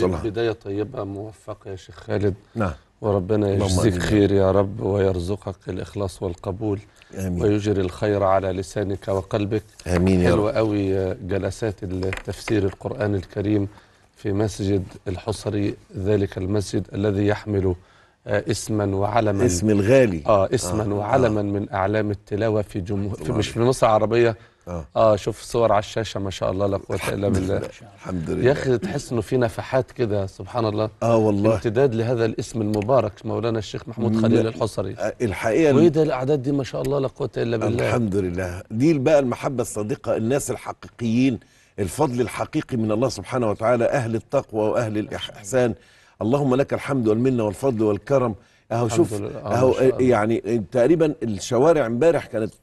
صلح. بداية طيبة موفقة يا شيخ خالد نعم وربنا يجزيك خير يا رب ويرزقك الإخلاص والقبول آمين. ويجري الخير على لسانك وقلبك آمين يا رب حلو قوي جلسات التفسير القرآن الكريم في مسجد الحصري ذلك المسجد الذي يحمل آه، اسما وعلما اسم الغالي اه اسما آه. آه. وعلما آه. من اعلام التلاوه في جمهور في مش في مصر العربيه اه, آه شوف صور على الشاشه ما شاء الله لا قوه الا بالله الحمد لله يا اخي تحس انه في نفحات كده سبحان الله اه والله امتداد لهذا الاسم المبارك مولانا الشيخ محمود خليل الحصري آه، الحقيقه وايه ده الاعداد دي ما شاء الله لا قوه الا بالله الحمد لله دي بقى المحبه الصادقه الناس الحقيقيين الفضل الحقيقي من الله سبحانه وتعالى اهل التقوى واهل الاحسان اللهم لك الحمد والمنه والفضل والكرم اهو شوف آه، اهو يعني تقريبا الشوارع امبارح كانت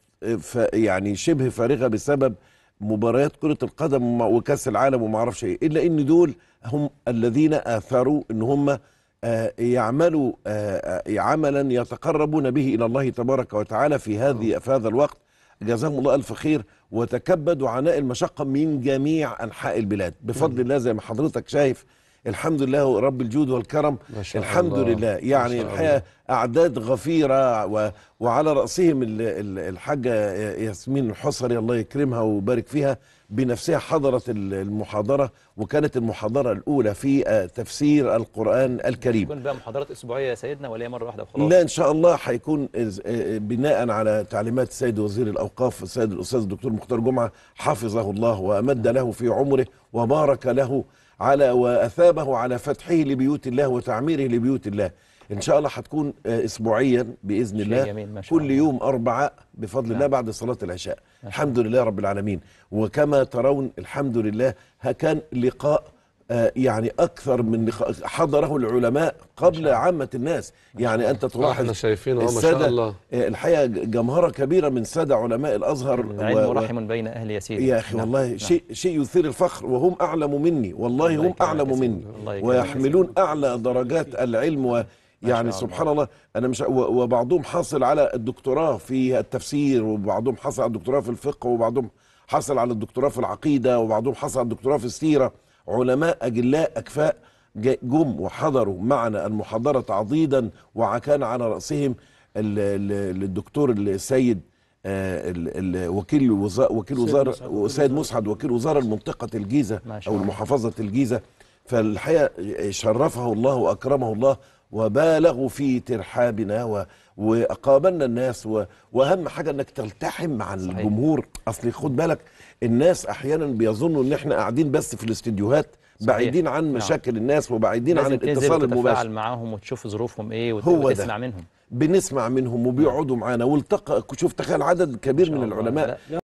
يعني شبه فارغه بسبب مباريات كره القدم وكاس العالم وما اعرفش ايه الا ان دول هم الذين اثروا ان هم آه، يعملوا آه، آه، عملا يتقربون به الى الله تبارك وتعالى في هذه في هذا الوقت جزاهم الله الف خير وتكبدوا عناء المشقه من جميع انحاء البلاد بفضل الله زي ما حضرتك شايف الحمد لله رب الجود والكرم الحمد الله. لله يعني الحقيقه اعداد غفيره و وعلى راسهم الحاجه ياسمين الحصري الله يكرمها ويبارك فيها بنفسها حضرت المحاضرة وكانت المحاضرة الأولى في آه، تفسير القرآن الكريم تكون بقى محاضرات أسبوعية يا سيدنا ولا مرة واحدة وخلاص لا إن شاء الله هيكون آه، بناء على تعليمات السيد وزير الأوقاف السيد الأستاذ الدكتور مختار جمعة حفظه الله وأمد له في عمره وبارك له على واثابه على فتحه لبيوت الله وتعميره لبيوت الله ان شاء الله هتكون آه، اسبوعيا باذن الله كل يوم اربعاء بفضل الله نعم. بعد صلاه العشاء الحمد لله رب العالمين وكما ترون الحمد لله كان لقاء آه، يعني اكثر من حضره العلماء قبل عامه الناس يعني انت تلاحظ احنا شايفين آه، ما شاء الله آه، الحقيقه جمهره كبيره من ساده علماء الازهر علم رحم بين اهل يسير يا اخي نعم. والله نعم. شيء شيء يثير الفخر وهم اعلم مني والله هم اعلم مني ويحملون اعلى درجات العلم ويعني يعني سبحان الله انا مش وبعضهم حاصل على الدكتوراه في التفسير وبعضهم حصل على الدكتوراه في الفقه وبعضهم حصل على الدكتوراه في العقيده وبعضهم حصل على الدكتوراه في السيره علماء أجلاء أكفاء جم وحضروا معنا المحاضرة تعضيدا وكان على رأسهم الدكتور السيد آه، وكيل وكيل وزارة السيد مسعد وكيل وزارة المنطقة الجيزة أو محافظة الجيزة فالحقيقة شرفه الله وأكرمه الله وبالغوا في ترحابنا و... واقامنا الناس و... واهم حاجه انك تلتحم مع صحيح. الجمهور اصل خد بالك الناس احيانا بيظنوا ان احنا قاعدين بس في الاستديوهات بعيدين عن نعم. مشاكل الناس وبعيدين عن الاتصال المباشر معاهم وتشوف ظروفهم ايه هو وتسمع ده. منهم بنسمع منهم وبيقعدوا معانا والتقى شوف تخيل عدد كبير من العلماء لا.